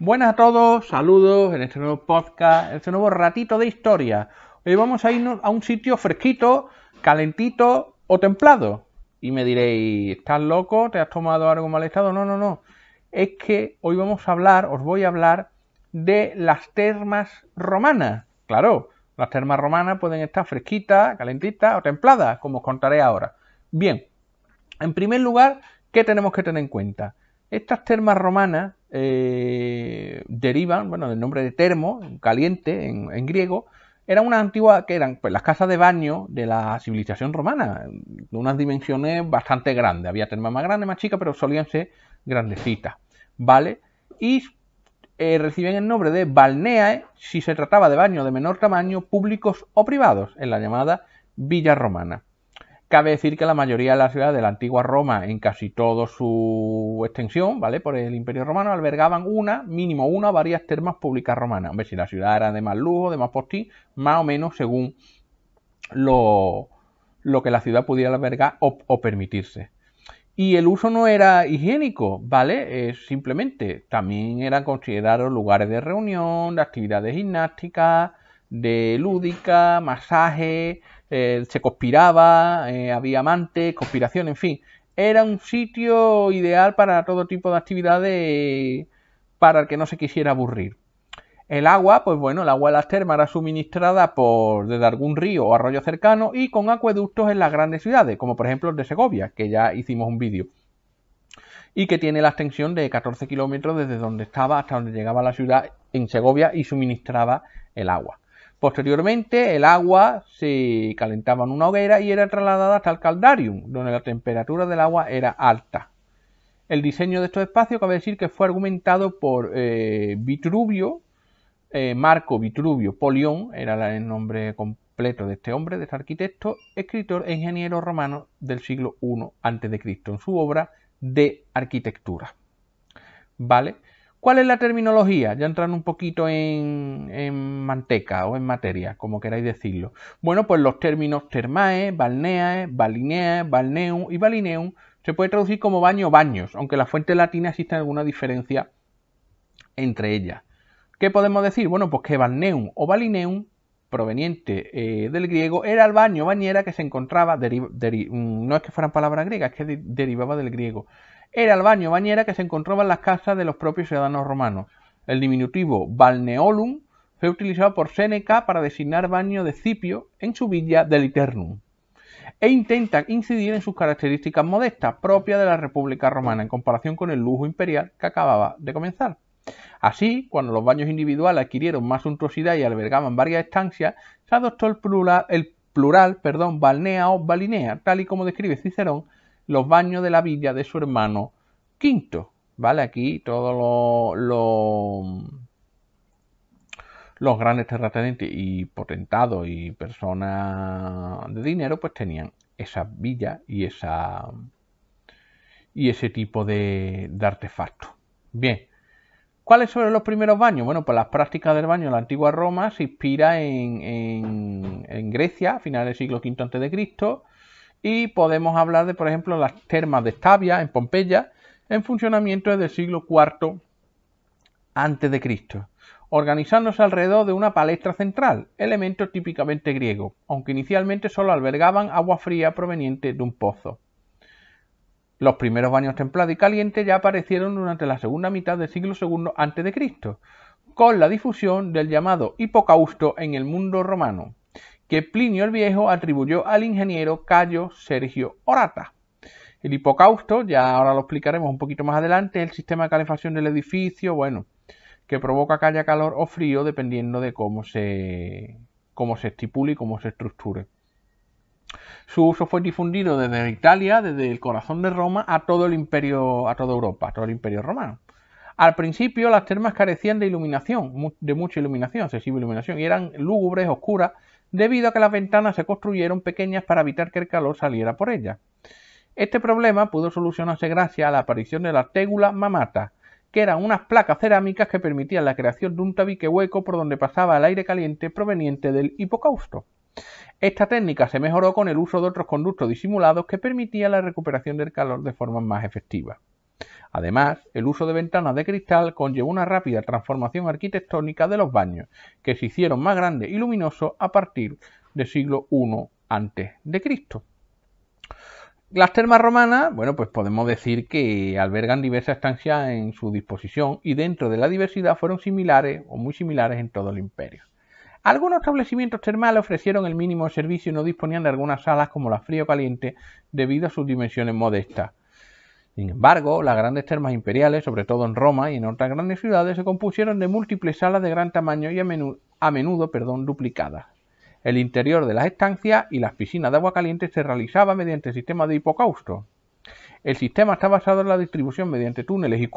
Buenas a todos, saludos en este nuevo podcast, en este nuevo ratito de historia. Hoy vamos a irnos a un sitio fresquito, calentito o templado. Y me diréis, ¿estás loco? ¿Te has tomado algo mal estado? No, no, no. Es que hoy vamos a hablar, os voy a hablar de las termas romanas. Claro, las termas romanas pueden estar fresquitas, calentitas o templadas, como os contaré ahora. Bien, en primer lugar, ¿qué tenemos que tener en cuenta? Estas termas romanas eh, derivan, bueno, del nombre de termo, caliente en, griego, era una antigua, que eran pues, las casas de baño de la civilización romana, de unas dimensiones bastante grandes. Había termas más grandes, más chicas, pero solían ser grandecitas, ¿vale? Y eh, reciben el nombre de balneae si se trataba de baños de menor tamaño, públicos o privados, en la llamada villa romana. Cabe decir que la mayoría de las ciudades de la antigua Roma, en casi toda su extensión, ¿vale? Por el Imperio Romano, albergaban una, mínimo una, varias termas públicas romanas. ver, si la ciudad era de más lujo, de más postín, más o menos según lo, que la ciudad pudiera albergar o, permitirse. Y el uso no era higiénico, ¿vale? Eh, simplemente también eran considerados lugares de reunión, de actividades gimnásticas, de lúdica, masaje, eh, se conspiraba, eh, había amantes, conspiración, en fin. Era un sitio ideal para todo tipo de actividades para el que no se quisiera aburrir. El agua, pues bueno, el agua de las termas era suministrada por desde algún río o arroyo cercano y con acueductos en las grandes ciudades, como por ejemplo el de Segovia, que ya hicimos un vídeo, y que tiene la extensión de 14 kilómetros desde donde estaba hasta donde llegaba la ciudad en Segovia y suministraba el agua. Posteriormente, el agua se calentaba en una hoguera y era trasladada hasta el caldarium, donde la temperatura del agua era alta. El diseño de estos espacios cabe decir que fue argumentado por eh, Vitruvio, eh, Marco Vitruvio Polión, era el nombre completo de este hombre, de este arquitecto, escritor e ingeniero romano del siglo I a.C., en su obra de arquitectura. ¿Vale? ¿Cuál es la terminología? Ya entrando un poquito en, manteca o en materia, como queráis decirlo. Bueno, pues los términos termae, balneae, balineae, balneum y balineum se puede traducir como baño o baños, aunque la fuente latina existe alguna diferencia entre ellas. ¿Qué podemos decir? Bueno, pues que balneum o balineum, proveniente eh, del griego, era el baño bañera que se encontraba, mm, no es que fueran palabras griegas, es que derivaba del griego era el baño bañera que se encontraba en las casas de los propios ciudadanos romanos. El diminutivo balneolum fue utilizado por Séneca para designar baño de Cipio en su villa del Iternum e intentan incidir en sus características modestas propias de la República Romana en comparación con el lujo imperial que acababa de comenzar. Así, cuando los baños individuales adquirieron más suntuosidad y albergaban varias estancias, se adoptó el plural, el plural perdón, balnea o balinea, tal y como describe Cicerón los baños de la villa de su hermano Quinto. ¿Vale? Aquí todos los, los, grandes terratenientes y potentados y personas de dinero pues tenían esa villa y esa y ese tipo de, artefactos. Bien, ¿Cuáles fueron los primeros baños? Bueno, pues las prácticas del baño en la antigua Roma se inspira en, en, en Grecia, a finales del siglo V a.C., y podemos hablar de, por ejemplo, las termas de Estavia en Pompeya, en funcionamiento desde el siglo IV a.C., organizándose alrededor de una palestra central, elemento típicamente griego, aunque inicialmente solo albergaban agua fría proveniente de un pozo. Los primeros baños templados y calientes ya aparecieron durante la segunda mitad del siglo II a.C., con la difusión del llamado hipocausto en el mundo romano, que Plinio el Viejo atribuyó al ingeniero Cayo Sergio Orata. El hipocausto, ya ahora lo explicaremos un poquito más adelante, es el sistema de calefacción del edificio, bueno, que provoca que haya calor o frío dependiendo de cómo se, cómo se estipule y cómo se estructure. Su uso fue difundido desde Italia, desde el corazón de Roma, a todo el imperio, a toda Europa, a todo el imperio romano. Al principio las termas carecían de iluminación, de mucha iluminación, excesiva iluminación, y eran lúgubres, oscuras, debido a que las ventanas se construyeron pequeñas para evitar que el calor saliera por ellas. Este problema pudo solucionarse gracias a la aparición de la tegula mamata, que eran unas placas cerámicas que permitían la creación de un tabique hueco por donde pasaba el aire caliente proveniente del hipocausto. Esta técnica se mejoró con el uso de otros conductos disimulados que permitían la recuperación del calor de forma más efectiva. Además, el uso de ventanas de cristal conllevó una rápida transformación arquitectónica de los baños, que se hicieron más grandes y luminosos a partir del siglo I a.C. Las termas romanas, bueno, pues podemos decir que albergan diversas estancias en su disposición y dentro de la diversidad fueron similares o muy similares en todo el imperio. Algunos establecimientos termales ofrecieron el mínimo servicio y no disponían de algunas salas como la frío caliente debido a sus dimensiones modestas. Sin embargo, las grandes termas imperiales, sobre todo en Roma y en otras grandes ciudades, se compusieron de múltiples salas de gran tamaño y a menudo, duplicadas. El interior de las estancias y las piscinas de agua caliente se realizaba mediante sistema de hipocausto. El sistema está basado en la distribución mediante túneles y,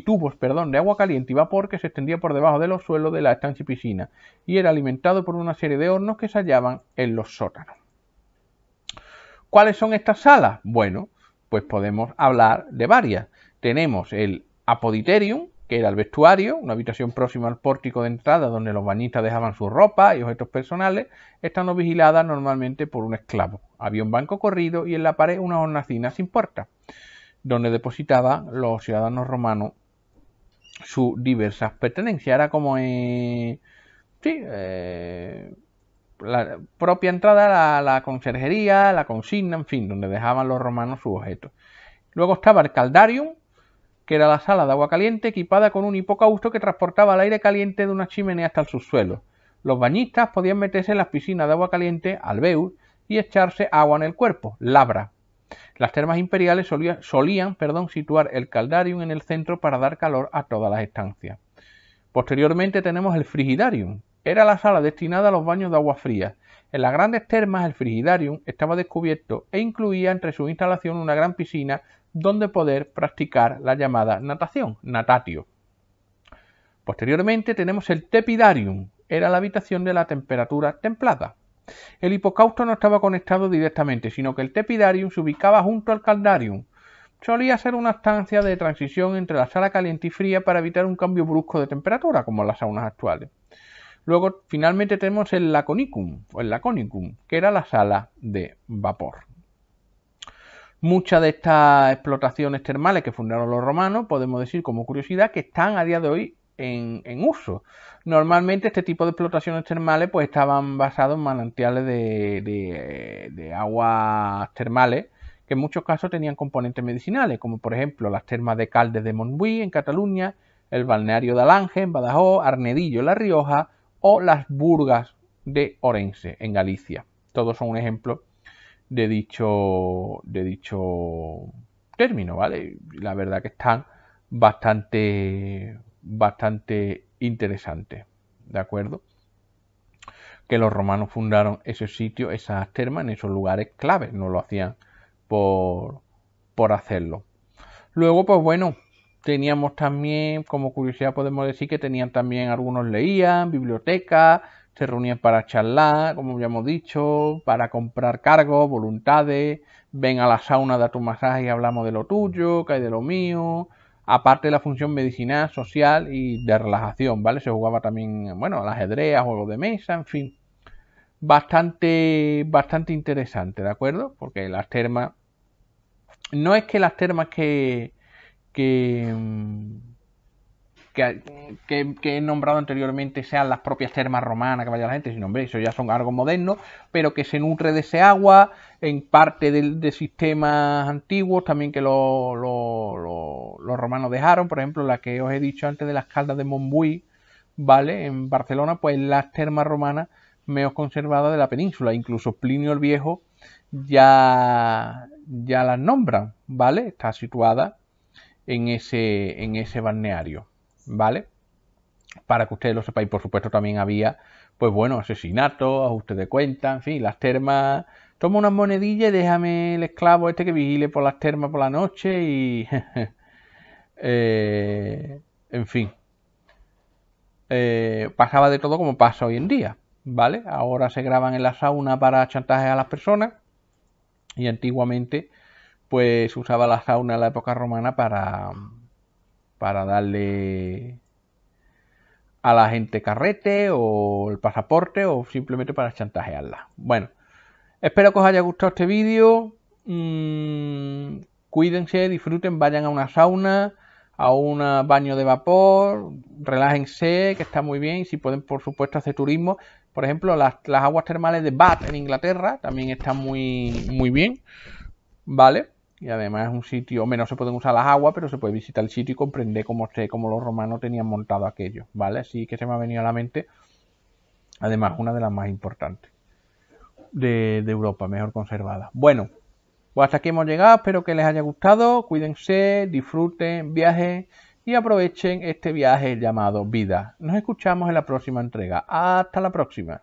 tubos de agua caliente y vapor que se extendía por debajo de los suelos de la estancia y piscina y era alimentado por una serie de hornos que se hallaban en los sótanos. ¿Cuáles son estas salas? Bueno, pues podemos hablar de varias. Tenemos el apoditerium, que era el vestuario, una habitación próxima al pórtico de entrada donde los bañistas dejaban su ropa y objetos personales, estando vigiladas normalmente por un esclavo. Había un banco corrido y en la pared una hornacina sin puerta, donde depositaban los ciudadanos romanos sus diversas pertenencias. Era como... en... sí, eh, la propia entrada la, la conserjería, la consigna, en fin, donde dejaban los romanos sus objetos. Luego estaba el caldarium, que era la sala de agua caliente equipada con un hipocausto que transportaba el aire caliente de una chimenea hasta el subsuelo. Los bañistas podían meterse en las piscinas de agua caliente, albeus, y echarse agua en el cuerpo, labra. Las termas imperiales solían perdón, situar el caldarium en el centro para dar calor a todas las estancias. Posteriormente tenemos el frigidarium, era la sala destinada a los baños de agua fría. En las grandes termas el frigidarium estaba descubierto e incluía entre su instalación una gran piscina donde poder practicar la llamada natación, natatio. Posteriormente tenemos el tepidarium, era la habitación de la temperatura templada. El hipocausto no estaba conectado directamente, sino que el tepidarium se ubicaba junto al caldarium. Solía ser una estancia de transición entre la sala caliente y fría para evitar un cambio brusco de temperatura, como en las saunas actuales. Luego, finalmente, tenemos el Laconicum, el Laconicum, que era la sala de vapor. Muchas de estas explotaciones termales que fundaron los romanos, podemos decir como curiosidad, que están a día de hoy en, uso. Normalmente este tipo de explotaciones termales pues estaban basados en manantiales de, aguas termales que en muchos casos tenían componentes medicinales, como por ejemplo las termas de Caldes de Montbui en Cataluña, el balneario de Alange en Badajoz, Arnedillo en La Rioja, o las burgas de Orense, en Galicia. Todos son un ejemplo de dicho, de dicho término, ¿vale? La verdad que están bastante, bastante interesantes, ¿de acuerdo? Que los romanos fundaron ese sitio, esas termas, en esos lugares claves, no lo hacían por, por hacerlo. Luego, pues bueno, teníamos también, como curiosidad podemos decir que tenían también, algunos leían, biblioteca se reunían para charlar, como ya hemos dicho, para comprar cargos, voluntades, ven a la sauna, da tu masaje y hablamos de lo tuyo, cae de lo mío, aparte de la función medicinal, social y de relajación, ¿vale? Se jugaba también, bueno, al ajedrez, juego juegos de mesa, en fin. Bastante, bastante interesante, ¿de acuerdo? Porque las termas... No es que las termas que, Mm, que, que, he nombrado anteriormente sean las propias termas romanas que vaya la gente, no hombre, eso ya son algo moderno, pero que se nutre de ese agua, en parte de, sistemas antiguos también que los romanos dejaron, por ejemplo, la que os he dicho antes de las caldas de Montbui, ¿vale? En Barcelona, pues las termas romanas menos conservadas de la península, incluso Plinio el Viejo ya, ya las nombra, ¿vale? Está situada en ese, en ese balneario, ¿vale? Para que ustedes lo sepáis, y por supuesto también había, pues bueno, asesinatos, ajuste de cuentas, en fin, las termas. Toma unas monedillas y déjame el esclavo este que vigile por las termas por la noche y. Eh, en fin. Eh, pasaba de todo como pasa hoy en día, ¿vale? Ahora se graban en la sauna para chantaje a las personas y antiguamente pues usaba la sauna en la época romana para, para darle a la gente carrete o el pasaporte o simplemente para chantajearla. Bueno, espero que os haya gustado este vídeo. Mm, cuídense, disfruten, vayan a una sauna, a un baño de vapor, relájense, que está muy bien. Si pueden, por supuesto, hacer turismo. Por ejemplo, las, aguas termales de Bath en Inglaterra también están muy, muy bien. ¿Vale? y además es un sitio, menos se pueden usar las aguas, pero se puede visitar el sitio y comprender cómo, se, cómo los romanos tenían montado aquello, ¿vale? Así que se me ha venido a la mente, además una de las más importantes de, de Europa, mejor conservada. Bueno, pues hasta aquí hemos llegado, espero que les haya gustado, cuídense, disfruten, viajen y aprovechen este viaje llamado vida. Nos escuchamos en la próxima entrega. Hasta la próxima.